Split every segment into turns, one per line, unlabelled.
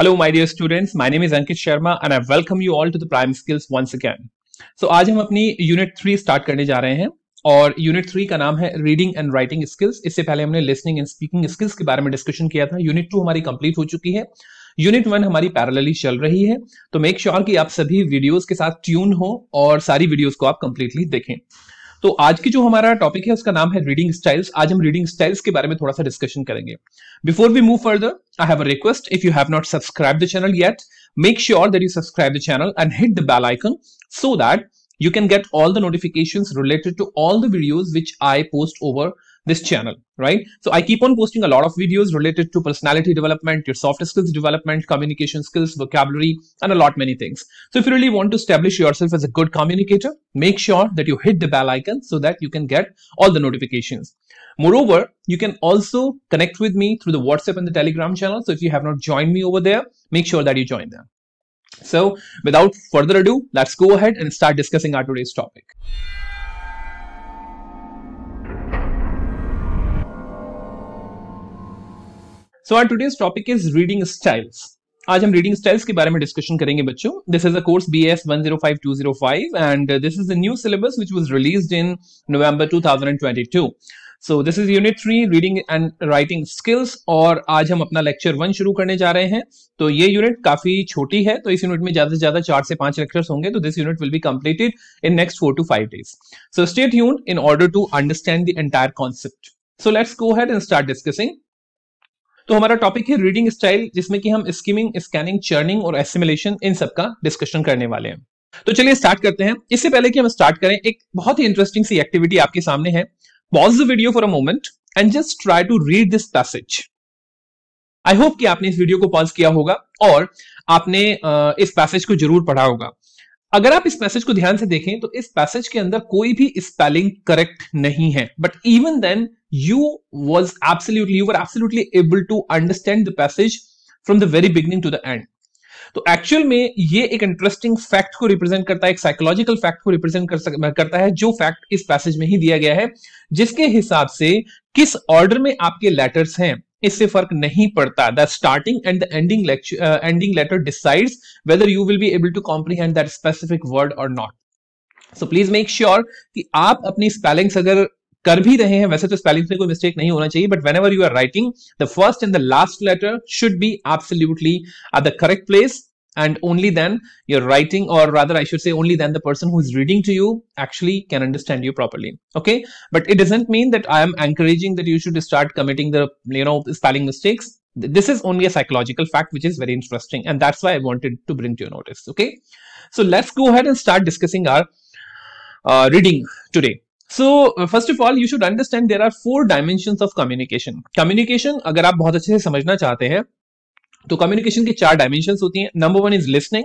Hello my dear students my name is Ankit Sharma and I welcome you all to the prime skills once again so आज हम अपनी unit three start करने जा रहे हैं और यूनिट थ्री का नाम है रीडिंग एंड राइटिंग स्किल्स इससे पहले हमने लिसनिंग एंड स्पीकिंग स्किल्स के बारे में डिस्कशन किया था यूनिट टू हमारी कंप्लीट हो चुकी है यूनिट वन हमारी पैरेलली चल रही है तो मेक श्योर sure कि आप सभी वीडियोस के साथ ट्यून हो और सारी वीडियोस को आप कंप्लीटली देखें तो आज की जो हमारा टॉपिक है उसका नाम है रीडिंग स्टाइल्स आज हम रीडिंग स्टाइल्स के बारे में थोड़ा सा डिस्कशन करेंगे before we move further I have a request. If you have not subscribed the channel yet, make sure that you subscribe the channel and hit the bell icon so that you can get all the notifications related to all the videos which I post over this channel, right? So I keep on posting a lot of videos related to personality development, your soft skills development, communication skills, vocabulary, and a lot many things. So if you really want to establish yourself as a good communicator, make sure that you hit the bell icon so that you can get all the notifications. Moreover, you can also connect with me through the WhatsApp and the Telegram channel. So if you have not joined me over there, make sure that you join them. So without further ado, let's go ahead and start discussing our today's topic. So our today's topic is reading styles आज हम reading styles के बारे में discussion करेंगे बच्चों this is a course B S one zero five two zero five and this is the new syllabus which was release in November two thousand and twenty two so this is unit three reading and writing skills और आज हम अपना lecture one शुरू करने जा रहे हैं तो ये यूनिट काफी छोटी है तो इस यूनिट में ज्यादा से ज्यादा चार से पांच लेक्चर्स होंगे तो this unit will be completed in next four to five days so stay यून in order to understand the entire concept so let's go ahead and start discussing तो हमारा टॉपिक है रीडिंग स्टाइल जिसमें कि हम skimming scanning churning और assimilation इन सब का डिस्कशन करने वाले हैं तो चलिए स्टार्ट करते हैं इससे पहले कि हम स्टार्ट करें एक बहुत ही इंटरेस्टिंग सी एक्टिविटी आपके सामने है pause the video for a moment and just try to read this passage I hope कि आपने इस वीडियो को पॉज किया होगा और आपने इस पैसेज को जरूर पढ़ा होगा अगर आप इस पैसेज को ध्यान से देखें तो इस पैसेज के अंदर कोई भी स्पेलिंग करेक्ट नहीं है but even then you was absolutely you were absolutely able to understand the passage from the very beginning to the end तो एक्चुअल में ये एक इंटरेस्टिंग फैक्ट को रिप्रेजेंट करता है एक साइकोलॉजिकल फैक्ट को रिप्रेजेंट कर सक, करता है जो फैक्ट इस पैसेज में ही दिया गया है जिसके हिसाब से किस ऑर्डर में आपके लेटर्स हैं इससे फर्क नहीं पड़ता the starting and the ending lecture ending letter decides whether you will be able to comprehend that specific word or not so please make sure कि आप अपनी स्पेलिंग्स अगर कर भी रहे हैं वैसे तो स्पेलिंग में कोई मिस्टेक नहीं होना चाहिए but whenever you are writing the first and the last letter should be absolutely at the correct place and only then your writing or rather i should say only then the person who is reading to you actually can understand you properly okay but it doesn't mean that i am encouraging that you should start committing the you know spelling mistakes this is only a psychological fact which is very interesting and that's why i wanted to bring to your notice okay so let's go ahead and start discussing our uh, reading today So uh, first of all, you should understand there are four dimensions of communication. Communication, अगर आप बहुत अच्छे से समझना चाहते हैं तो communication की चार डायमेंशन होती है number one is listening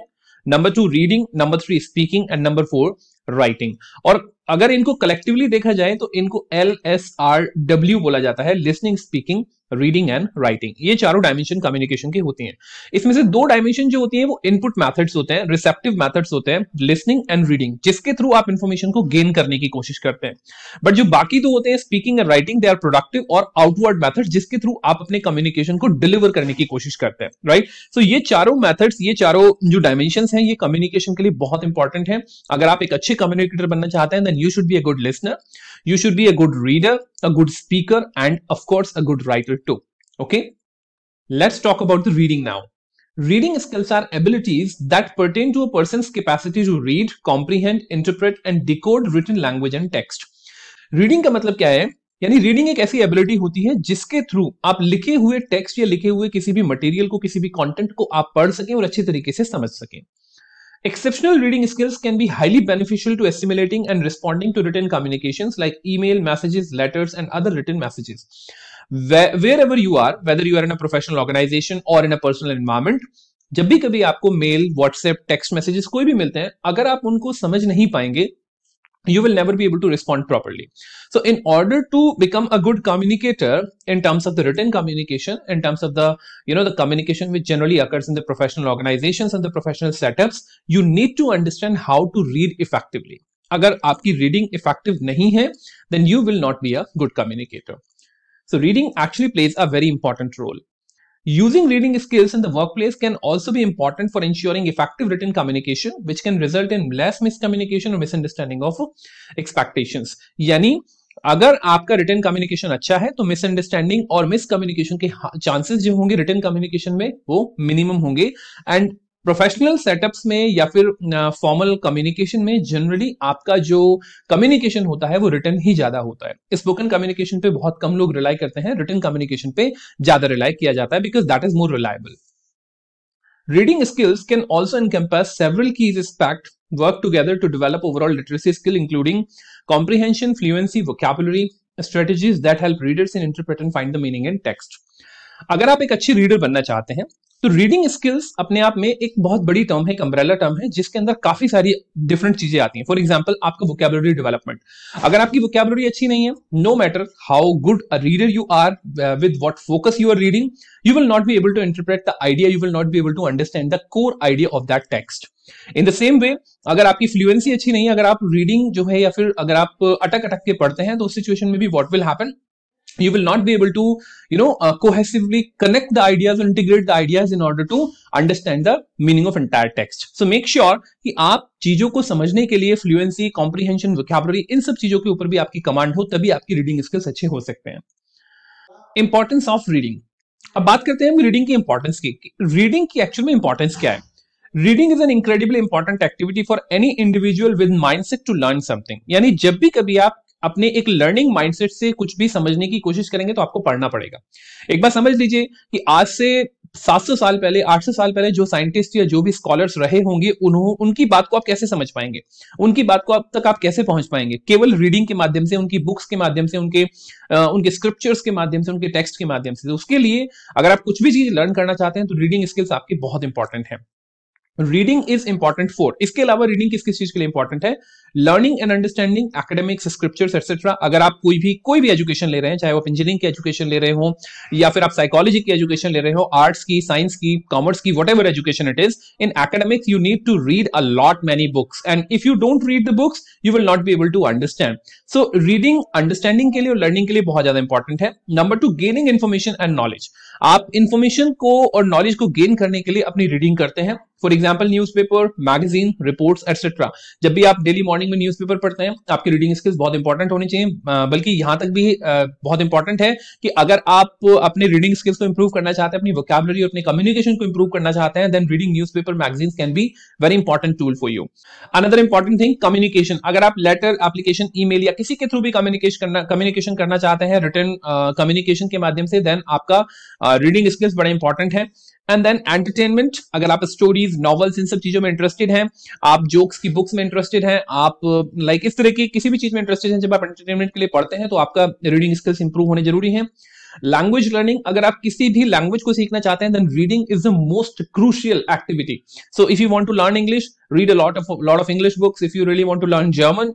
number two reading number three speaking and number four writing और अगर इनको कलेक्टिवली देखा जाए तो इनको एल एस आर डब्ल्यू बोला जाता है listening speaking reading and writing ये चारों डायमेंशन कम्युनिकेशन के होती हैं इसमें से दो डायमेंशन जो होती है वो इनपुट मैथड्स होते हैं रिसेप्टिव मैथड्स होते हैं लिसनिंग एंड रीडिंग जिसके थ्रू आप इन्फॉर्मेशन को गेन करने की कोशिश करते हैं बट जो बाकी दो होते हैं speaking and writing they are productive और आउटवर्ड मैथड जिसके थ्रू आप अपने कम्युनिकेशन को डिलीवर करने की कोशिश करते हैं राइट सो so ये चारों मैथड्स ये चारों जो डायमेंशन है ये कम्युनिकेशन के लिए बहुत इंपॉर्टेंट है अगर आप एक अच्छे कम्युनिकेटर बनना चाहते हैं then you should be a good listener You should be a good reader, a good speaker, and of course, a good writer too. Okay. Let's talk about the reading now. Reading skills are abilities that pertain to a person's capacity to read, comprehend, interpret, and decode written language and text. reading ka matlab kya hai यानी reading एक ऐसी ability होती है जिसके through आप लिखे हुए text या लिखे हुए किसी भी मटेरियल को किसी भी कंटेंट को आप पढ़ सकें और अच्छे तरीके से समझ सकें Exceptional reading skills can be highly beneficial to assimilating and responding to written communications like email, messages, letters, and other written messages. Where, wherever you are, whether you are in a professional organization or in a personal environment, जब भी कभी आपको mail WhatsApp text messages कोई भी मिलते हैं अगर आप उनको समझ नहीं पाएंगे you will never be able to respond properly. So in order to become a good communicator in terms of the written communication, in terms of the, you know, the communication which generally occurs in the professional organizations and the professional setups, you need to understand how to read effectively. Agar aapki reading effective nahi hai, then you will not be a good communicator. So reading actually plays a very important role. Using reading skills in the workplace can also be important for ensuring effective written communication, which can result in less miscommunication or misunderstanding of expectations. yani अगर आपका return communication अच्छा है तो misunderstanding और miscommunication के chances जो होंगे return communication में वो मिनिमम होंगे एंड प्रोफेशनल सेटअप्स में या फिर फॉर्मल कम्युनिकेशन में जनरली आपका जो कम्युनिकेशन होता है वो रिटर्न ही ज्यादा होता है स्पोकन कम्युनिकेशन पे बहुत कम लोग रिलाई करते हैं रिटर्न कम्युनिकेशन पे ज्यादा रिलाई किया जाता है because that is more reliable reading skills can also encompass several key aspects work together to develop overall literacy skill including comprehension fluency vocabulary strategies that help readers in interpret and find the meaning in text अगर आप एक अच्छी reader बनना चाहते हैं तो reading skills अपने आप में एक बहुत बड़ी टर्म है एक अम्ब्रेला टर्म है जिसके अंदर काफी सारी डिफरेंट चीजें आती हैं फॉर एग्जाम्पल आपका वोकेबलरी डेवलपमेंट अगर आपकी वोकेबलरी अच्छी नहीं है no matter how good a reader you are with what focus you are reading you will not be able to interpret the idea you will not be able to understand the core idea of that text in the same way अगर आपकी fluency अच्छी नहीं है अगर आप reading जो है या फिर अगर आप अटक अटक के पढ़ते हैं तो उस सिचुएशन में भी what will happen you will not be able to you know uh, cohesively connect the ideas or integrate the ideas in order to understand the meaning of entire text so make sure कि आप चीजों को समझने के लिए fluency comprehension vocabulary इन सब चीजों के ऊपर भी आपकी कमांड हो तभी आपकी रीडिंग स्किल्स अच्छे हो सकते हैं इंपॉर्टेंस ऑफ रीडिंग अब बात करते हैं हम रीडिंग की इंपॉर्टेंस की रीडिंग की एक्चुअल में इंपॉर्टेंस क्या है reading is an incredible important activity for any individual with mindset to learn something यानी जब भी कभी आप अपने एक लर्निंग माइंडसेट से कुछ भी समझने की कोशिश करेंगे तो आपको पढ़ना पड़ेगा एक बार समझ लीजिए कि आज से 700 साल पहले 800 साल पहले जो साइंटिस्ट या जो भी स्कॉलर्स रहे होंगे उन्होंने उनकी बात को आप कैसे समझ पाएंगे उनकी बात को अब तक आप कैसे पहुंच पाएंगे केवल रीडिंग के माध्यम से उनकी बुक्स के माध्यम से उनके आ, उनके स्क्रिप्चर्स के माध्यम से उनके टेक्स्ट के माध्यम से तो उसके लिए अगर आप कुछ भी चीज लर्न करना चाहते हैं तो रीडिंग स्किल्स आपकी बहुत इंपॉर्टेंट है रीडिंग इज इंपॉर्टेंट फॉर इसके अलावा रीडिंग किस किस चीज के लिए इंपॉर्टेंट है learning and understanding academics scriptures etcetera अगर आप कोई भी कोई भी एजुकेशन ले रहे हैं चाहे आप इंजीनियरिंग की एजुकेशन ले रहे हो या फिर आप साइकोलॉजी की एजुकेशन ले रहे हो आर्ट्स की साइंस की कॉमर्स की whatever education it is in academics you need to read a lot many books and if you don't read the books you will not be able to understand so reading understanding के लिए और learning के लिए बहुत ज्यादा important है number two gaining information and knowledge आप information को और नॉलेज को गेन करने के लिए अपनी रीडिंग करते हैं for example newspaper magazine report etcetera जब भी आप डेली मॉर्निंग मॉर्निंग में न्यूज़पेपर पढ़ते हैं आपकी रीडिंग स्किल्स बहुत इंपॉर्टेंट होनी चाहिए बल्कि यहां तक भी बहुत इंपॉर्टेंट है कि अगर आप अपने रीडिंग स्किल्स को इंप्रूव करना चाहते हैं अपनी वोकैबुलरी और अपने कम्युनिकेशन को इंप्रूव करना चाहते हैं then reading newspaper magazine can be very important tool for you another important thing communication अगर आप लेटर एप्लीकेशन ईमेल या किसी के थ्रू भी कम्युनिकेशन करना कम्युनिकेशन करना चाहते हैं रिटर्न कम्युनिकेशन के माध्यम से देन आपका रीडिंग स्किल्स बड़ा इंपॉर्टेंट है एंड देन एंटरटेनमेंट अगर आप स्टोरीज नॉवल्स इन सब चीजों में इंटरेस्टेड हैं आप जोक्स की बुक्स में इंटरेस्टेड हैं आप लाइक uh, like, इस तरह की किसी भी चीज में इंटरेस्टेड हैं जब आप एंटरटेनमेंट के लिए पढ़ते हैं तो आपका रीडिंग स्किल्स इंप्रूव होने जरूरी है लैंग्वेज लर्निंग अगर आप किसी भी लैंग्वेज को सीखना चाहते हैं then reading is the most crucial activity so if you want to learn English read a lot of lot of English books if you really want to learn German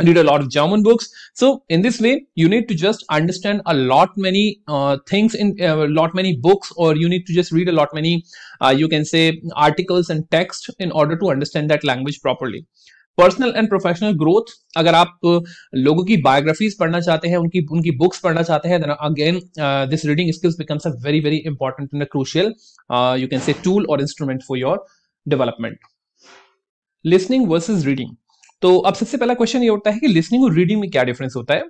I a lot of German books. So in this way, you need to just understand a lot many uh, things in a uh, lot many books, or you need to just read a lot many, uh, you can say articles and text in order to understand that language properly. Personal and professional growth अगर आप uh, लोगों की biographies पढ़ना चाहते हैं उनकी उनकी books पढ़ना चाहते हैं again this reading skills becomes a very very important and crucial you can say tool और instrument for your development listening versus reading तो अब सबसे पहला क्वेश्चन ये होता है कि लिसनिंग और रीडिंग में क्या डिफरेंस होता है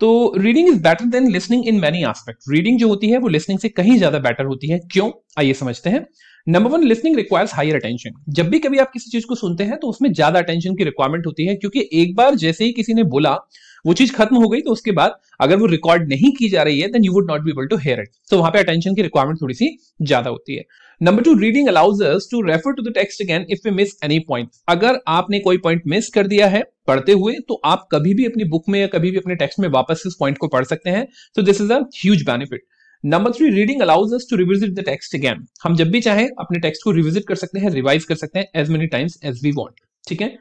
तो reading is better than listening in many aspect reading जो होती है वो लिसनिंग से कहीं ज्यादा बेटर होती है क्यों आइए समझते हैं number one listening requires higher attention जब भी कभी आप किसी चीज को सुनते हैं तो उसमें ज्यादा अटेंशन की रिक्वायरमेंट होती है क्योंकि एक बार जैसे ही किसी ने बोला वो चीज खत्म हो गई तो उसके बाद अगर वो रिकॉर्ड नहीं की जा रही है then you would not be able to hear it तो वहां पे अटेंशन की रिक्वायरमेंट थोड़ी सी ज्यादा होती है number two reading allows us to refer to the text again if we miss any point अगर आपने कोई पॉइंट मिस कर दिया है पढ़ते हुए तो आप कभी भी अपनी बुक में या कभी भी अपने टेक्स्ट में वापस इस पॉइंट को पढ़ सकते हैं तो this is a huge benefit number three reading allows us to revisit the text again हम जब भी चाहें अपने टेक्स्ट को रिविजिट कर सकते हैं रिवाइज कर सकते हैं as many times as we want ठीक है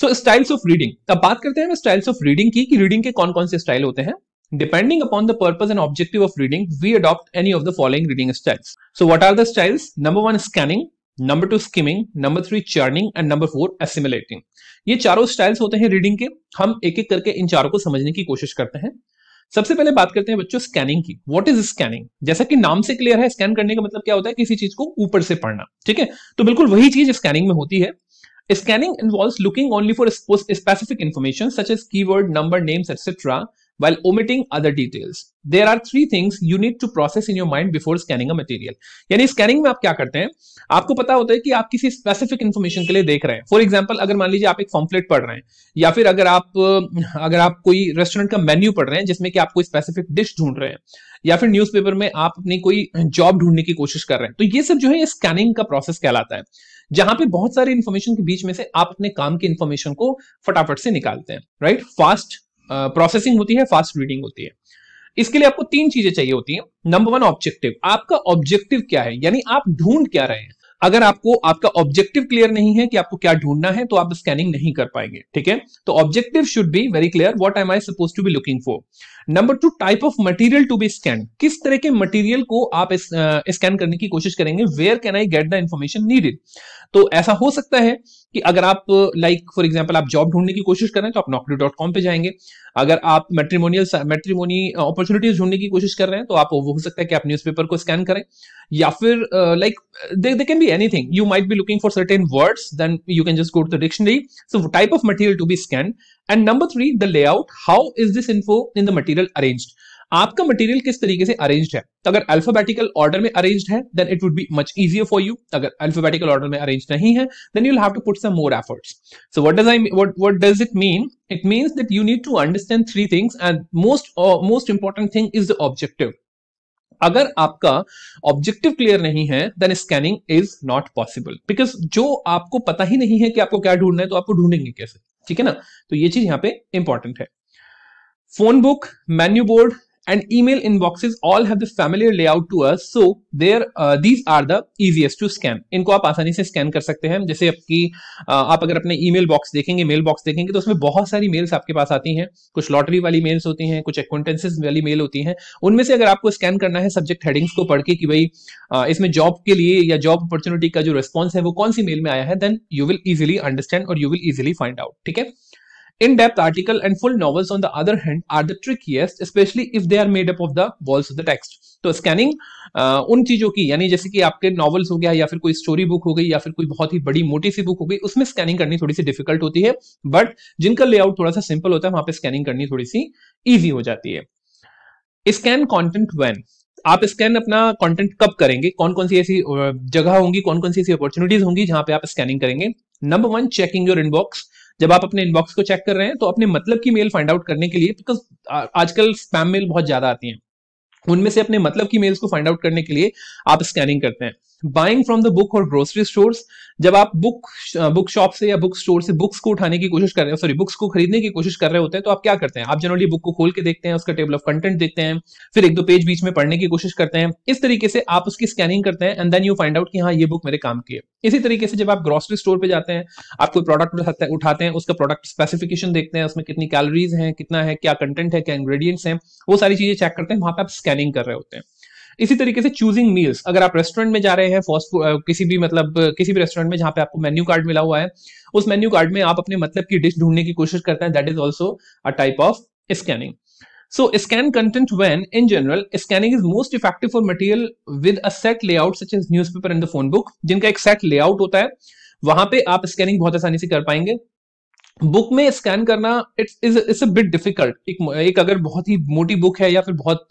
सो स्टाइल्स ऑफ रीडिंग अब बात करते हैं स्टाइल्स ऑफ रीडिंग की कि रीडिंग के कौन कौन से स्टाइल होते हैं Depending upon the purpose and objective of reading, we adopt any of the following reading styles. So what are the styles? Number one, scanning. Number two skimming number three churning and number four assimilating ये चारों styles होते हैं reading के हम एक एक करके इन चारों को समझने की कोशिश करते हैं सबसे पहले बात करते हैं बच्चों स्कैनिंग की व्हाट इज स्कैनिंग जैसा कि नाम से क्लियर है स्कैन करने का मतलब क्या होता है किसी चीज को ऊपर से पढ़ना ठीक है तो बिल्कुल वही चीज स्कैनिंग में होती है involve looking only for specific specific such as key word number names etcetera while omitting other details There are three things you need to process in your mind before scanning a material. यानी scanning में आप क्या करते हैं आपको पता होता है कि आप किसी स्पेसिफिक इन्फॉर्मेशन के लिए देख रहे हैं फॉर example, अगर मान लीजिए आप एक फॉम्पलेट पढ़ रहे हैं या फिर अगर आप अगर आप कोई रेस्टोरेंट का मेन्यू पढ़ रहे हैं जिसमें कि आप कोई स्पेसिफिक डिश ढूंढ रहे हैं या फिर न्यूज़पेपर में आप अपनी कोई जॉब ढूंढने की कोशिश कर रहे हैं तो ये सब जो है ये स्कैनिंग का प्रोसेस कहलाता है जहां पे बहुत सारी इन्फॉर्मेशन के बीच में से आप अपने काम के इन्फॉर्मेशन को फटाफट से निकालते हैं राइट फास्ट प्रोसेसिंग होती है फास्ट रीडिंग होती है इसके लिए आपको तीन चीजें चाहिए होती हैं नंबर वन ऑब्जेक्टिव आपका ऑब्जेक्टिव क्या है यानी आप ढूंढ क्या रहे हैं अगर आपको आपका ऑब्जेक्टिव क्लियर नहीं है कि आपको क्या ढूंढना है तो आप स्कैनिंग नहीं कर पाएंगे ठीक है तो objective should be very clear what am I suppose to be looking for number two type of material to be scan किस तरह के मटेरियल को आप स्कैन uh, करने की कोशिश करेंगे where can I get the information needed तो ऐसा हो सकता है कि अगर आप लाइक फॉर एग्जाम्पल आप जॉब ढूंढने की कोशिश कर रहे हैं तो आप नौकरी डॉट कॉम पर जाएंगे अगर आप मेट्रीमोनियल मेट्रीमोनी अपॉर्चुनिटीज ढूंढने की कोशिश कर रहे हैं तो आप हो सकता है कि आप न्यूज़पेपर को स्कैन करें या फिर like they can be anything you might be looking for certain words then you can just go to the dictionary so type of material to be scan and number three the layout how is this info in the material arranged आपका material किस तरीके से arranged है तो अगर alphabetical order में arranged है then it would be much easier for you अगर अल्फाबेटिकल ऑर्डर में अरेंज नहीं है then you have to put some more efforts so what does I what what does it mean it means that you need to understand three things and most most important thing is the objective अगर आपका objective clear नहीं है then scanning is not possible because जो आपको पता ही नहीं है कि आपको क्या ढूंढना है तो आपको ढूंढेंगे कैसे ठीक है ना तो ये चीज यहां पे इंपॉर्टेंट है phone book menu board and email inboxes all have the familiar layout to us so there uh, these are the easiest to scan इनको आप आसानी से स्कैन कर सकते हैं जैसे आपकी uh, आप अगर अपने ईमेल बॉक्स देखेंगे मेल बॉक्स देखेंगे तो उसमें बहुत सारी मेल्स आपके पास आती हैं कुछ लॉटरी वाली मेल्स होती हैं कुछ एक्वेंटेंसेस वाली मेल होती हैं उनमें से अगर आपको स्कैन करना है सब्जेक्ट हेडिंग्स को पढ़ के कि भाई uh, इसमें जॉब के लिए या जॉब अपॉर्चुनिटी का जो रिस्पॉन्स है वो कौन सी मेल में आया है then you will easily understand और you will easily find out ठीक है In-depth article and full novels on the other hand are the trickiest especially if they are made up of the walls of the text. तो scanning uh, उन चीजों की यानी जैसे कि आपके नॉवेल्स हो गया या फिर कोई स्टोरी बुक हो गई या फिर कोई बहुत ही बड़ी मोटी सी बुक हो गई उसमें स्कैनिंग करनी थोड़ी सी डिफिकल्ट होती है बट जिनका लेआउट थोड़ा सा सिंपल होता है वहां पे स्कैनिंग करनी थोड़ी सी ईजी हो जाती है स्कैन कॉन्टेंट वेन आप स्कैन अपना कॉन्टेंट कब करेंगे कौन कौन सी ऐसी uh, जगह होंगी कौन कौन सी ऐसी अपॉर्चुनिटीज होंगी जहां पे आप स्कैनिंग करेंगे number one checking your inbox जब आप अपने इनबॉक्स को चेक कर रहे हैं तो अपने मतलब की मेल फाइंड आउट करने के लिए बिकॉज आजकल स्पैम मेल बहुत ज्यादा आती है उनमें से अपने मतलब की मेल्स को फाइंड आउट करने के लिए आप स्कैनिंग करते हैं बाइंग फ्रॉम द बुक और ग्रोसरी स्टोर जब आप बुक बुक शॉप से या बुक स्टोर से बुक्स को उठाने की कोशिश कर रहे हैं सॉरी बुक्स को खरीदने की कोशिश कर रहे होते हैं तो आप क्या करते हैं आप जनरली बुक को खोल के देखते हैं उसका टेबल ऑफ कंटेंट देखते हैं फिर एक दो पेज बीच में पढ़ने की कोशिश करते हैं इस तरीके से आप उसकी स्कैनिंग करते हैं and then you find out कि हाँ ये बुक मेरे काम की है इसी तरीके से जब आप ग्रोसरी स्टोर पर जाते हैं आप कोई प्रोडक्ट उठाते हैं उसका प्रोडक्ट स्पेसिफिकेशन देखते हैं उसमें कितनी कैलोरीज है कितना है क्या कंटेंट है क्या इंग्रेडिएंट्स हैं वो सारी चीजें चेक करते हैं वहां पर आप स्कैनिंग कर रहे होते हैं इसी तरीके से चूजिंग मील्स अगर आप रेस्टोरेंट में जा रहे हैं फास्ट किसी भी मतलब किसी भी रेस्टोरेंट में जहां पे आपको मेन्यू कार्ड मिला हुआ है उस मेन्यू कार्ड में आप अपने मतलब की डिश ढूंढने की कोशिश करते हैं that is also a type of scanning scan content when in general scanning is most effective for for with a set layout such such newspaper and the phone book जिनका एक set layout होता है वहां पे आप scanning बहुत आसानी से कर पाएंगे बुक में स्कैन करना it's is it's a bit difficult एक एक अगर बहुत ही मोटी बुक है या फिर बहुत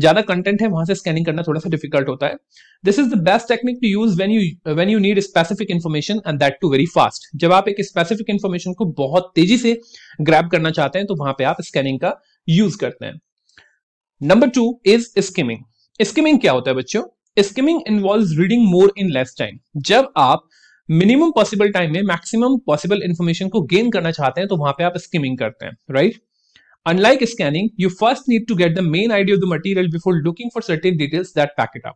ज्यादा कंटेंट है वहां से स्कैनिंग करना थोड़ा सा डिफिकल्ट होता है this is the best technique to use when you when you need specific information and that too very fast जब आप एक स्पेसिफिक इन्फॉर्मेशन को बहुत तेजी से ग्रैप करना चाहते हैं तो वहां पे आप स्कैनिंग का यूज करते हैं number two is skimming skimming क्या होता है बच्चों skimming involve reading more in less time जब आप मिनिमम पॉसिबल टाइम में मैक्सिमम पॉसिबल इन्फॉर्मेशन को गेन करना चाहते हैं तो वहां पे आप स्किमिंग करते हैं right unlike scanning you first need to get the main idea of the material before looking for certain details that packet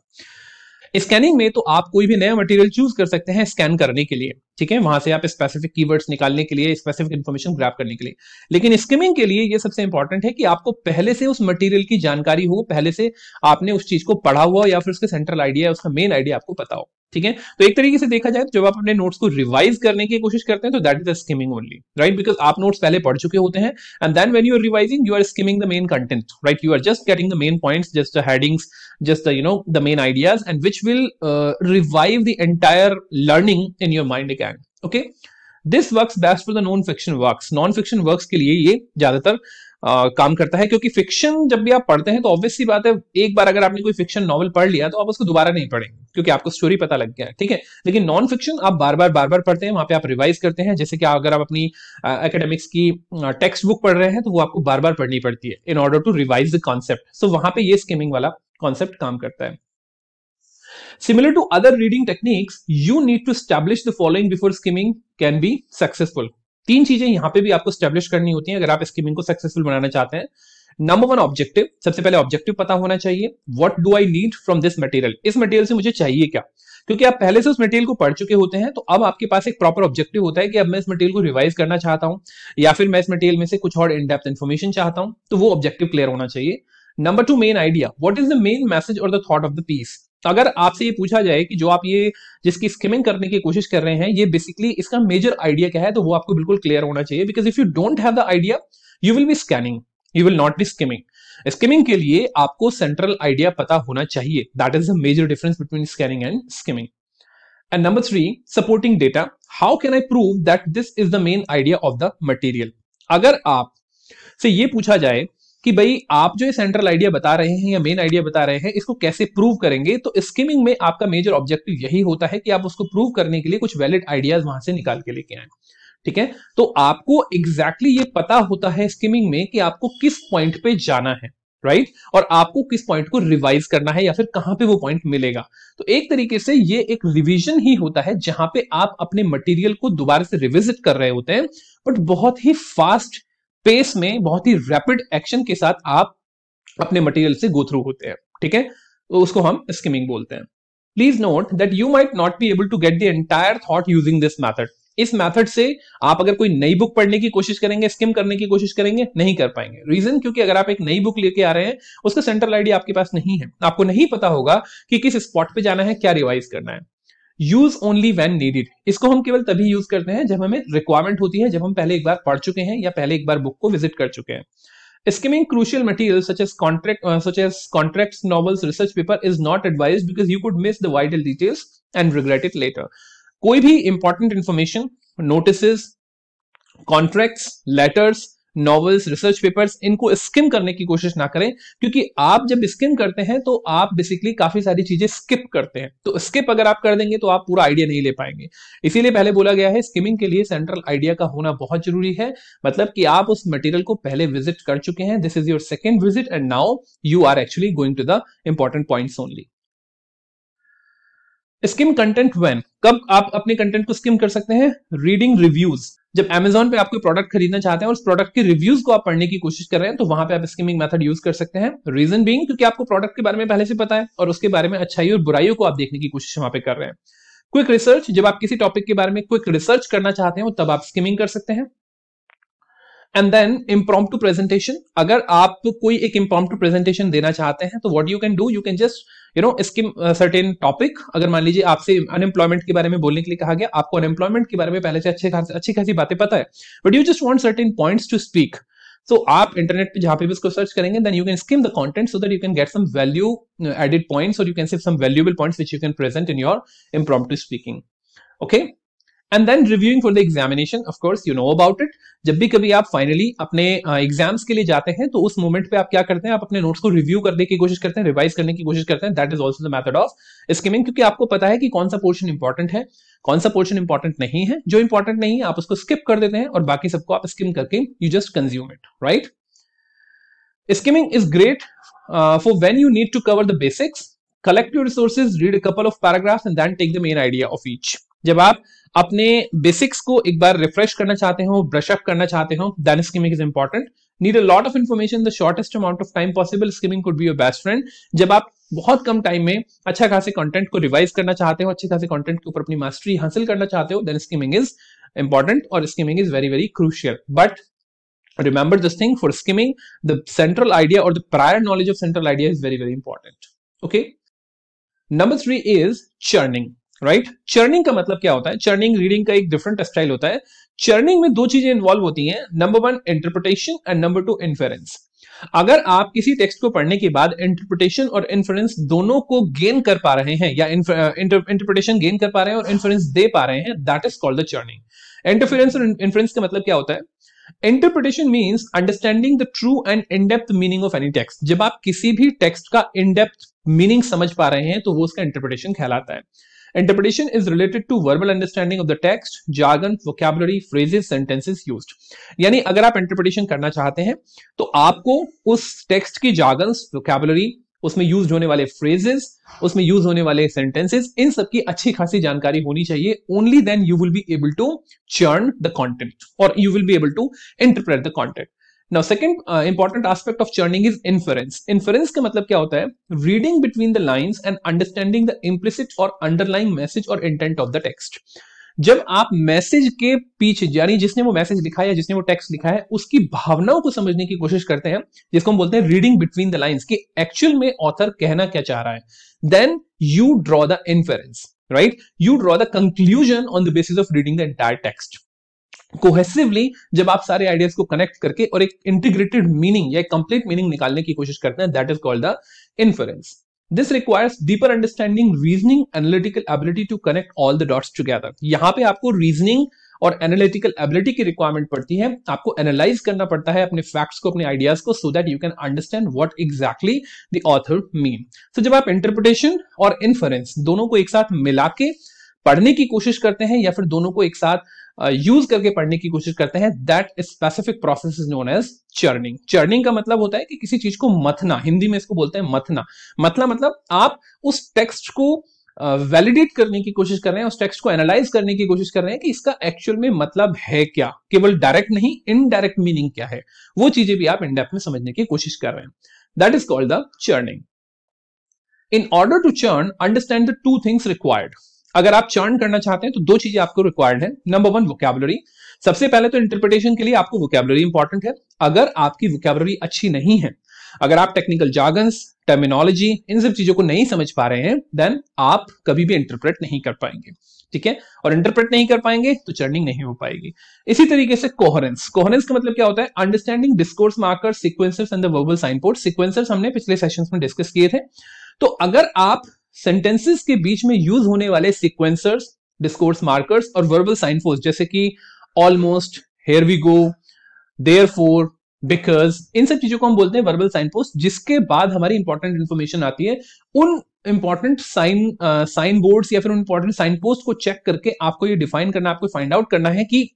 it scanning में तो आप कोई भी नया मटेरियल चूज कर सकते हैं स्कैन करने के लिए ठीक है वहां से आप स्पेसिफिक कीवर्ड्स निकालने के लिए स्पेसिफिक इन्फॉर्मेशन ग्रैप करने के लिए लेकिन स्किमिंग के लिए ये सबसे इंपॉर्टेंट है कि आपको पहले से उस मटेरियल की जानकारी हो पहले से आपने उस चीज को पढ़ा हुआ या फिर उसके सेंट्रल आइडिया उसका मेन आइडिया आपको पता हो ठीक है तो एक तरीके से देखा जाए जब आप अपने नोट्स को रिवाइज करने की कोशिश करते हैं तो that is skimming only right because आप नोट्स पहले पढ़ चुके होते हैं and then when you are revising you are skimming the main content right you are just getting the main points just the headings just you know the main ideas and which will revive the entire learning in your mind can okay this work best for the non fiction work non fiction work के लिए ये ज्यादातर Uh, काम करता है क्योंकि fiction जब भी आप पढ़ते हैं तो ऑब्वियसली बात है एक बार अगर आपने कोई फिक्शन नॉवल पढ़ लिया तो आप उसको दोबारा नहीं पढ़ेंगे क्योंकि आपको स्टोरी पता लग गया ठीक है लेकिन नॉन फिक्शन आप बार बार बार बार पढ़ते हैं वहां पे आप रिवाइज करते हैं जैसे कि अगर आप अपनी एकेडमिक्स की टेक्स्ट बुक पढ़ रहे हैं तो वो आपको बार बार पढ़नी पड़ती है in order to revise the concept so वहां पे ये स्कीमिंग वाला कॉन्सेप्ट काम करता है similar to other reading techniques you need to establish the following before skimming can be successful तीन चीजें यहां पे भी आपको स्टैब्लिश करनी होती हैं अगर आप स्कीमिंग को सक्सेसफुल बनाना चाहते हैं नंबर वन ऑब्जेक्टिव सबसे पहले ऑब्जेक्टिव पता होना चाहिए what do I need from this material इस मटेरियल से मुझे चाहिए क्या क्योंकि आप पहले से उस मटेरियल को पढ़ चुके होते हैं तो अब आपके पास एक प्रॉपर ऑब्जेक्टिव होता है कि अब मैं इस मटेरियल को रिवाइज करना चाहता हूं या फिर मैं इस मटेरियल में से कुछ और इनडेप्थ इन्फॉर्मेशन चाहता हूं तो वो ऑब्जेक्टिव क्लियर होना चाहिए number two main idea what is the main message और the thought of the piece अगर आपसे ये पूछा जाए कि जो आप ये जिसकी स्किमिंग करने की कोशिश कर रहे हैं ये बेसिकली इसका मेजर आइडिया क्या है तो वो आपको बिल्कुल क्लियर होना चाहिए because if you don't have the idea you will be scanning you will not be skimming skimming के लिए आपको सेंट्रल आइडिया पता होना चाहिए that is the major difference between scanning and skimming and number three supporting data how can I prove that this is the main idea of the material अगर आप से ये पूछा जाए कि भाई आप जो ये सेंट्रल आइडिया बता रहे हैं या मेन आइडिया बता रहे हैं इसको कैसे प्रूव करेंगे तो स्किमिंग में आपका मेजर ऑब्जेक्टिव यही होता है कि आप उसको प्रूव करने के लिए कुछ वैलिड आइडियाज वहां से निकाल के लेके आए ठीक है तो आपको एग्जैक्टली exactly ये पता होता है स्किमिंग में कि आपको किस पॉइंट पे जाना है राइट right? और आपको किस पॉइंट को रिवाइज करना है या फिर कहां पे वो पॉइंट मिलेगा तो एक तरीके से ये एक रिवीजन ही होता है जहां पे आप अपने मटेरियल को दोबारा से रिविजिट कर रहे होते हैं बट बहुत ही फास्ट पेस में बहुत ही रैपिड एक्शन के साथ आप अपने मटेरियल से गो थ्रू होते हैं ठीक है तो उसको हम स्किमिंग बोलते हैं please note that you might not be able to get the entire thought using this method इस मेथड से आप अगर कोई नई बुक पढ़ने की कोशिश करेंगे स्किम करने की कोशिश करेंगे नहीं कर पाएंगे रीजन क्योंकि अगर आप एक नई बुक लेके आ रहे हैं उसका सेंट्रल आईडी आपके पास नहीं है आपको नहीं पता होगा कि किस स्पॉट पे जाना है क्या रिवाइज करना है यूज ओनली वेन नीडेड इसको हम केवल तभी यूज करते हैं जब हमें रिक्वायरमेंट होती है जब हम पहले एक बार पढ़ चुके हैं या पहले एक बार बुक को विजिट कर चुके हैं skimming crucial material such as contract such uh, such as novels research paper is not advise because you could miss the vital details and regret it later कोई भी important information notice contract letters novels research papers इनको skim करने की कोशिश ना करें क्योंकि आप जब स्किम करते हैं तो आप बेसिकली काफी सारी चीजें स्किप करते हैं तो स्किप अगर आप कर देंगे तो आप पूरा आइडिया नहीं ले पाएंगे इसीलिए पहले बोला गया है स्किमिंग के लिए सेंट्रल आइडिया का होना बहुत जरूरी है मतलब कि आप उस मटेरियल को पहले विजिट कर चुके हैं this is your second visit and now you are actually going to the important point only skim content when कब आप अपने कंटेंट को स्किम कर सकते हैं रीडिंग रिव्यूज जब एमेजॉन पे आप कोई प्रोडक्ट खरीदना चाहते हैं और उस प्रोडक्ट के रिव्यूज को आप पढ़ने की कोशिश कर रहे हैं तो वहां पे आप स्किमिंग मेथड यूज कर सकते हैं रीजन बीइंग क्योंकि आपको प्रोडक्ट के बारे में पहले से पता है और उसके बारे में अच्छाई और बुराइयों को आप देखने की कोशिश वहां पे कर रहे हैं क्विक रिसर्च जब आप किसी टॉपिक के बारे में क्विक रिसर्च करना चाहते हो तब आप स्किमिंग कर सकते हैं एंड देन टू प्रेजेंटेशन अगर आप कोई एक टू प्रेजेंटेशन देना चाहते हैं तो what you can do you can just you know skim certain topic अगर मान लीजिए आपसे अनएम्प्लॉयमेंट के बारे में बोलने के लिए कहा गया आपको अनएम्प्लॉयमेंट के बारे में पहले से अच्छे खास अच्छी खासी बातें पता है but you just want certain points to speak तो आप इंटरनेट पे जहां पे भी इसको सर्च करेंगे then you can skim the content so that you can get some value added points और you can save some valuable points which you can present in your to speaking okay and then reviewing for the examination of course you know about it जब भी कभी आप finally अपने exams uh, के लिए जाते हैं तो उस मोमेंट पे आप क्या करते हैं आप अपने नोट्स को रिव्यू करने की कोशिश करते हैं रिवाइज करने की कोशिश करते हैं that is also the method of skimming क्योंकि आपको पता है कि कौन सा पोर्शन इंपॉर्टेंट है कौन सा पोर्शन इंपॉर्टेंट नहीं है जो इंपॉर्टेंट नहीं है आप उसको स्किप कर देते हैं और बाकी सबको आप स्किम करके you just consume it right skimming is great for when you need to cover the basics collect your resources read read a couple of paragraphs and then take the main idea जब आप अपने basics को एक बार refresh करना चाहते हो brush-up करना चाहते हो then skimming is important need a lot of information the shortest amount of time possible skimming could be your best friend जब आप बहुत कम टाइम में अच्छा खासे कंटेंट को रिवाइज करना चाहते हो अच्छे खासे कंटेंट के ऊपर अपनी मास्टरी हासिल करना चाहते हो देन स्कीमिंग इज इंपॉर्टेंट और skimming is very very crucial but remember this thing for skimming the central idea और the prior knowledge of central idea is very very important okay number three is churning right right? Churning का मतलब क्या होता है churning reading का एक different style होता है चर्निंग में दो चीजें इन्वॉल्व होती हैं number one interpretation and number two inference अगर आप किसी टेक्स्ट को पढ़ने के बाद इंटरप्रिटेशन और इन्फ्लुएंस दोनों को गेन कर पा रहे हैं या इंटरप्रिटेशन गेन uh, कर पा रहे हैं और इन्फ्लुएंस दे पा रहे हैं that is called the churning interference और इन्फ्लुएंस का मतलब क्या होता है interpretation means understanding the true and in depth meaning of any text जब आप किसी भी टेक्स्ट का इनडेप्थ मीनिंग समझ पा रहे हैं तो वो उसका इंटरप्रिटेशन कहलाता है interpretation is related to verbal understanding of the text jargon vocabulary phrases sentences used यानी अगर आप इंटरप्रिटेशन करना चाहते हैं तो आपको उस टेक्स्ट की जार्गन वोकैबुलरी उसमें यूज होने वाले फ्रेजेस उसमें यूज होने वाले सेंटेंसेस इन सब की अच्छी खासी जानकारी होनी चाहिए only then you will be able to churn the content और you will be able to interpret the content now second important aspect of churning is inference inference का मतलब क्या होता है reading between the lines and understanding the implicit और underlying message और intent of the text जब आप message के पीछे यानी जिसने वो मैसेज लिखा है जिसने वो टेक्स्ट लिखा है उसकी भावनाओं को समझने की कोशिश करते हैं जिसको हम बोलते हैं रीडिंग बिटवीन द लाइंस कि एक्चुअल में ऑथर कहना क्या चाह रहा है then you draw the inference right you draw the conclusion on the basis of reading the entire text cohesively जब आप सारे आइडियाज को कनेक्ट करके और एक इंटीग्रेटेड मीनिंग या कंप्लीट मीनिंग निकालने की कोशिश करते हैं that is called the influence this requires deeper understanding reasoning analytical ability to connect all the dots together यहां पे आपको रीजनिंग और एनालिटिकल एबिलिटी की रिक्वायरमेंट पड़ती है आपको एनालाइज करना पड़ता है अपने फैक्ट्स को अपने आइडियाज को so that you can understand what exactly the author mean so जब आप इंटरप्रिटेशन और इन्फ्लुएंस दोनों को एक साथ मिला के पढ़ने की कोशिश करते हैं या फिर दोनों को एक साथ यूज uh, करके पढ़ने की कोशिश करते हैं that specific process is known as churning churning का मतलब होता है कि किसी चीज को मथना हिंदी में इसको बोलते हैं मथना मतलब मतलब आप उस टेक्स्ट को वैलिडेट uh, करने की कोशिश कर रहे हैं उस टेक्स्ट को एनालाइज करने की कोशिश कर रहे हैं कि इसका एक्चुअल में मतलब है क्या केवल डायरेक्ट नहीं इनडायरेक्ट मीनिंग क्या है वो चीजें भी आप इनडेप्थ में समझने की कोशिश कर रहे हैं that is called the churning in order to churn understand the two things required अगर आप चर्न करना चाहते हैं तो दो चीजें आपको रिक्वायर्ड है नंबर वन वोकेबलरी सबसे पहले तो इंटरप्रिटेशन के लिए आपको वोकेबलरी इंपॉर्टेंट है अगर आपकी वोकेबलरी अच्छी नहीं है अगर आप टेक्निकल जागन्स टर्मिनोलॉजी इन सब चीजों को नहीं समझ पा रहे हैं देन आप कभी भी इंटरप्रेट नहीं कर पाएंगे ठीक है और इंटरप्रेट नहीं कर पाएंगे तो चर्निंग नहीं हो पाएगी इसी तरीके से कोहरेंस कोहरेंस का मतलब क्या होता है understanding discourse marker sequencers and the verbal signpost sequencers हमने पिछले सेशन में डिस्कस किए थे तो अगर आप सेंटेंसेस के बीच में यूज होने वाले सिक्वेंसर्स डिस्कोर्स मार्कर्स और वर्बल साइनफोर्स जैसे कि almost here we go therefore because इन सब चीजों को हम बोलते हैं वर्बल साइन पोस्ट जिसके बाद हमारी इंपॉर्टेंट इन्फॉर्मेशन आती है उन इंपॉर्टेंट साइन साइन बोर्ड या फिर उन इंपॉर्टेंट साइन पोस्ट को चेक करके आपको ये डिफाइन करना आपको फाइंड आउट करना है कि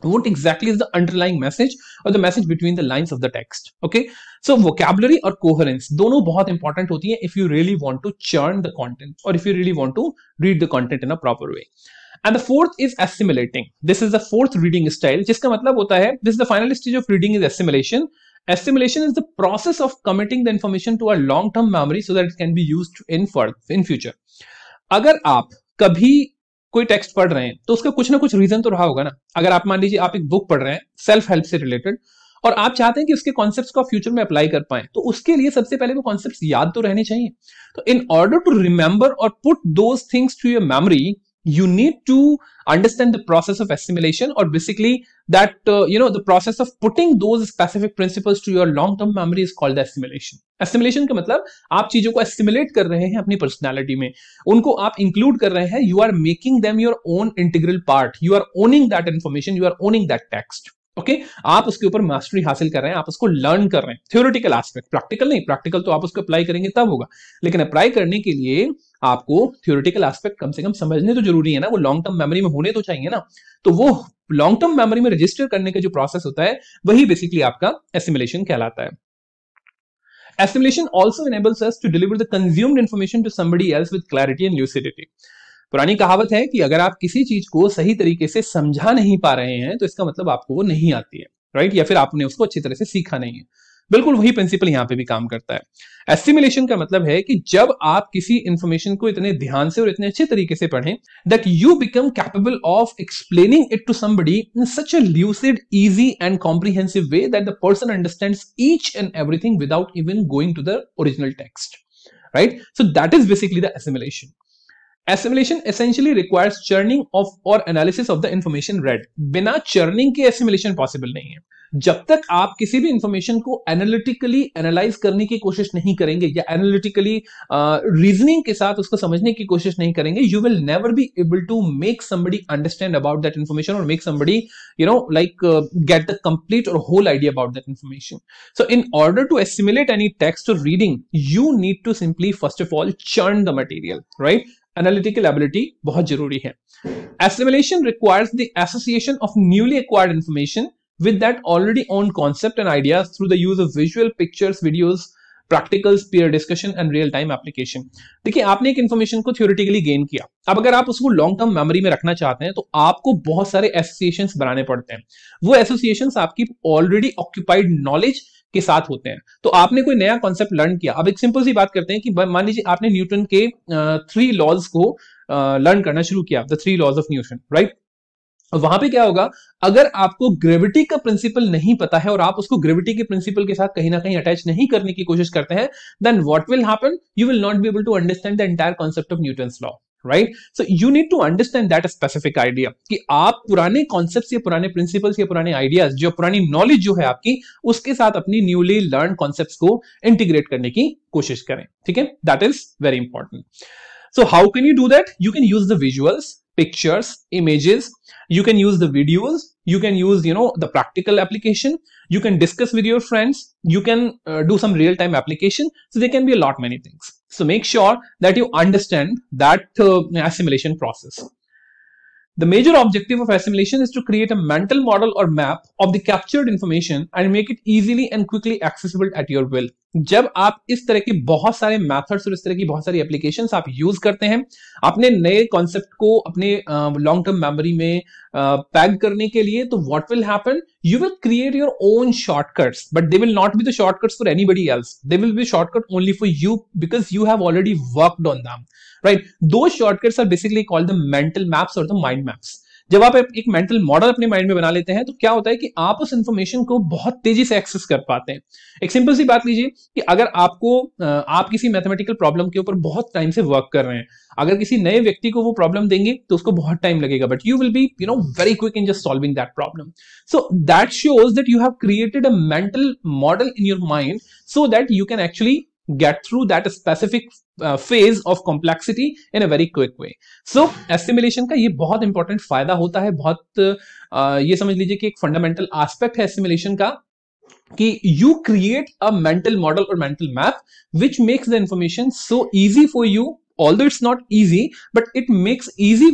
what exactly is the underlying message or the message between the lines of the text okay so vocabulary or coherence दोनों बहुत important hoti hai if you really want to churn the content or if you really want to read the content in a proper way and the fourth is assimilating this is the fourth reading style जिसका मतलब होता है this is the final stage of reading is assimilation assimilation is the process of committing the information to a long term memory so that it can be used in for in future अगर आप कभी कोई text पढ़ रहे हैं तो उसका कुछ ना कुछ रीजन तो रहा होगा ना अगर आप मान लीजिए आप एक बुक पढ़ रहे हैं सेल्फ हेल्प से रिलेटेड और आप चाहते हैं कि उसके कॉन्सेप्ट को आप फ्यूचर में अप्लाई कर पाए तो उसके लिए सबसे पहले वो कॉन्सेप्ट याद तो रहने चाहिए तो इन ऑर्डर टू रिमेंबर और put those things to your memory you need to understand the process of assimilation और basically that uh, you know the process of putting those specific principles to your long term memory is called assimilation assimilation ka matlab aap cheezon ko assimilate kar rahe hain apni personality mein unko aap include kar rahe hain you are making them your own integral part you are owning that information you are owning that text okay okay? आप उसके ऊपर mastery हासिल कर रहे हैं आप उसको learn कर रहे हैं थ्योरेटिकल एस्पेक्ट प्रैक्टिकल नहीं प्रैक्टिकल तो आप उसको अप्लाई करेंगे तब होगा लेकिन अप्लाई करने के लिए आपको थ्योरेटिकल एस्पेक्ट कम से कम समझने तो जरूरी है ना वो लॉन्ग टर्म मेमोरी में होने तो चाहिए ना तो वो लॉन्ग टर्म मेमोरी में रजिस्टर करने का जो प्रोसेस होता है वही बेसिकली आपका एसिमुलेशन कहलाता है assimilation also enables to deliver the consumed consumed to to else with clarity and and पुरानी कहावत है कि अगर आप किसी चीज को सही तरीके से समझा नहीं पा रहे हैं तो इसका मतलब आपको वो नहीं आती है राइट या फिर आपने उसको अच्छी तरह से सीखा नहीं है बिल्कुल वही प्रिंसिपल यहाँ पे भी काम करता है एस्टिमुलेशन का मतलब है कि जब आप किसी इंफॉर्मेशन को इतने ध्यान से और इतने अच्छे तरीके से पढ़ें that you become capable of explaining it to somebody in such a lucid easy and comprehensive way that the person understand each and everything without even going to the original text right so that is basically the assimilation assimilation essentially requires churning of और analysis of the information read बिना churning के assimilation possible नहीं है जब तक आप किसी भी इंफॉर्मेशन को एनालिटिकली एनालाइज करने की कोशिश नहीं करेंगे या एनालिटिकली रीजनिंग uh, के साथ उसको समझने की कोशिश नहीं करेंगे you will never be able to make somebody understand about that information और make somebody you know like get the complete और whole idea about that information so in order to assimilate any text और reading you need to simply first of all churn the material right analytical ability बहुत जरूरी है assimilation requires the association of newly acquired information with that already own concept and ideas through the use of visual pictures videos practicals peer discussion and real time application देखिए आपने एक information को theoretically gain किया अब अगर आप उसको long term memory में रखना चाहते हैं तो आपको बहुत सारे एसोसिएशन बनाने पड़ते हैं वो एसोसिएशन आपकी ऑलरेडी ऑक्यूपाइड नॉलेज के साथ होते हैं तो आपने कोई नया कॉन्सेप्ट लर्न किया अब एक सिंपल सी बात करते हैं कि मान लीजिए आपने न्यूटन के थ्री लॉज को लर्न करना शुरू किया the three laws of Newton right वहां पे क्या होगा अगर आपको ग्रेविटी का प्रिंसिपल नहीं पता है और आप उसको ग्रेविटी के प्रिंसिपल के साथ कहीं ना कहीं अटैच नहीं करने की कोशिश करते हैं then what will happen you will not be able to understand the entire concept of Newton law right so you need to understand that specific idea कि आप पुराने कॉन्सेप्ट या पुराने प्रिंसिपल्स या पुराने आइडियाज जो पुरानी नॉलेज जो है आपकी उसके साथ अपनी न्यूली लर्न कॉन्सेप्ट को इंटीग्रेट करने की कोशिश करें ठीक है that is very important so how can you do that you can use the visuals pictures images you can use the videos you can use you know the practical application you can discuss with your friends you can uh, do some real time application so there can be a lot many things so make sure that you understand that uh, assimilation process. The major objective of assimilation is to create a mental model or map of the captured information and make it easily and quickly accessible at your will. जब आप इस तरह के बहुत सारे methods और इस तरह की बहुत सारी एप्लीकेशन आप यूज करते हैं अपने नए कॉन्सेप्ट को अपने लॉन्ग टर्म मेमोरी में पैक करने के लिए तो what will happen you will create your own shortcuts but they will not be the shortcuts for anybody else they will be shortcut only for you because you have already worked on them right though shortcuts are basically called the mental maps और the mind maps जब आप एक mental model अपने mind में बना लेते हैं तो क्या होता है कि आप उस इन्फॉर्मेशन को बहुत तेजी से एक्सेस कर पाते हैं एक सिंपल सी बात लीजिए कि अगर आपको आप किसी मैथमेटिकल प्रॉब्लम के ऊपर बहुत टाइम से वर्क कर रहे हैं अगर किसी नए व्यक्ति को वो प्रॉब्लम देंगे तो उसको बहुत टाइम लगेगा but you will be you know very quick in just solving that problem so that shows that you have created a mental model in your mind so that you can actually get through that specific uh, phase of complexity in a very quick way so assimilation का ये बहुत important फायदा होता है बहुत uh, ये समझ लीजिए कि एक फंडामेंटल एस्पेक्ट है एसिमिलेशन का कि you create a mental model और mental map which makes the information so easy for you although it's not easy but it makes easy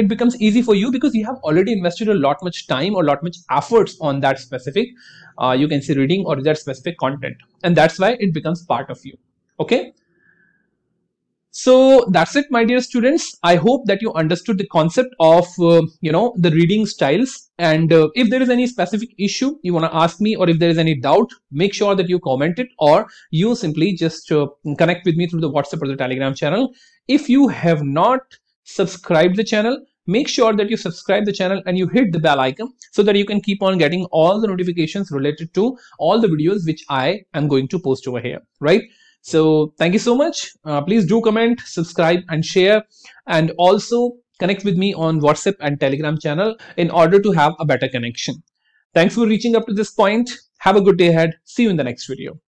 it, becomes easy for you because you have already invested a lot much time or lot much efforts on that specific uh, you can say reading or that specific content and that's why it becomes part of you okay so that's it, my dear students. I hope that you understood the concept of, uh, you know, the reading styles. And uh, if there is any specific issue you want to ask me or if there is any doubt, make sure that you comment it or you simply just uh, connect with me through the WhatsApp or the Telegram channel. If you have not subscribed the channel, make sure that you subscribe the channel and you hit the bell icon so that you can keep on getting all the notifications related to all the videos which I am going to post over here, right? So thank you so much. Uh, please do comment, subscribe and share and also connect with me on WhatsApp and Telegram channel in order to have a better connection. Thanks for reaching up to this point. Have a good day ahead. See you in the next video.